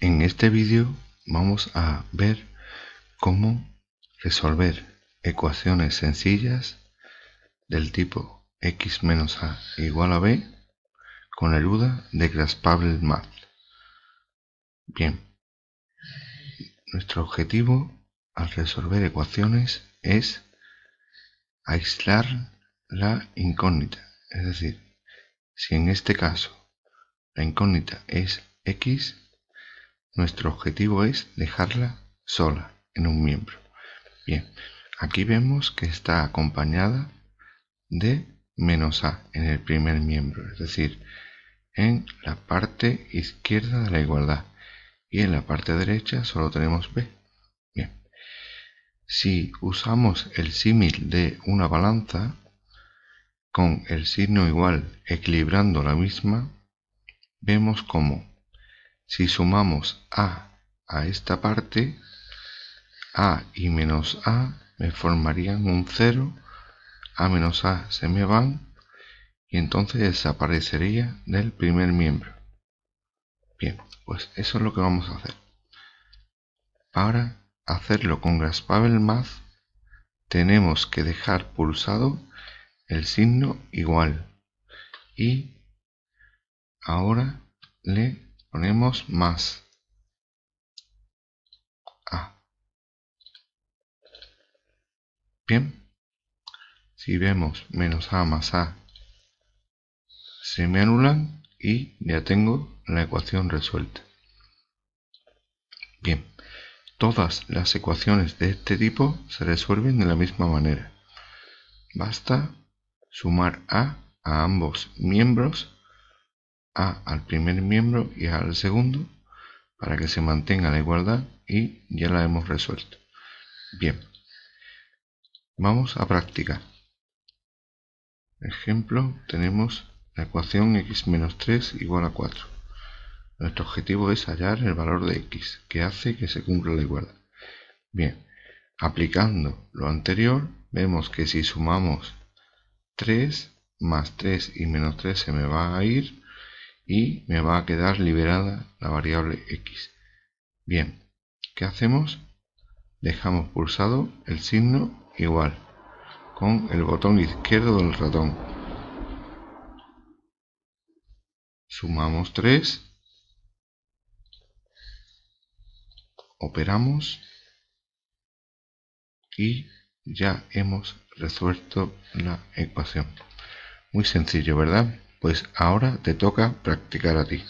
En este vídeo vamos a ver cómo resolver ecuaciones sencillas del tipo x menos a igual a b con la ayuda de Graspable Math. Bien, nuestro objetivo al resolver ecuaciones es aislar la incógnita, es decir, si en este caso la incógnita es x, nuestro objetivo es dejarla sola en un miembro. Bien, aquí vemos que está acompañada de menos A en el primer miembro, es decir, en la parte izquierda de la igualdad. Y en la parte derecha solo tenemos B. Bien. Si usamos el símil de una balanza con el signo igual equilibrando la misma, vemos como si sumamos a a esta parte, a y menos a me formarían un 0, a menos a se me van y entonces desaparecería del primer miembro. Bien, pues eso es lo que vamos a hacer. Para hacerlo con Graspavel Math tenemos que dejar pulsado el signo igual y ahora le ponemos más A. Bien. Si vemos menos A más A, se me anulan y ya tengo la ecuación resuelta. Bien. Todas las ecuaciones de este tipo se resuelven de la misma manera. Basta sumar A a ambos miembros al primer miembro y al segundo para que se mantenga la igualdad y ya la hemos resuelto. Bien, vamos a practicar. Ejemplo, tenemos la ecuación x menos 3 igual a 4. Nuestro objetivo es hallar el valor de x, que hace que se cumpla la igualdad. Bien, aplicando lo anterior, vemos que si sumamos 3 más 3 y menos 3 se me va a ir, y me va a quedar liberada la variable x. Bien, ¿qué hacemos? Dejamos pulsado el signo igual con el botón izquierdo del ratón. Sumamos 3. Operamos. Y ya hemos resuelto la ecuación. Muy sencillo, ¿verdad? pues ahora te toca practicar a ti.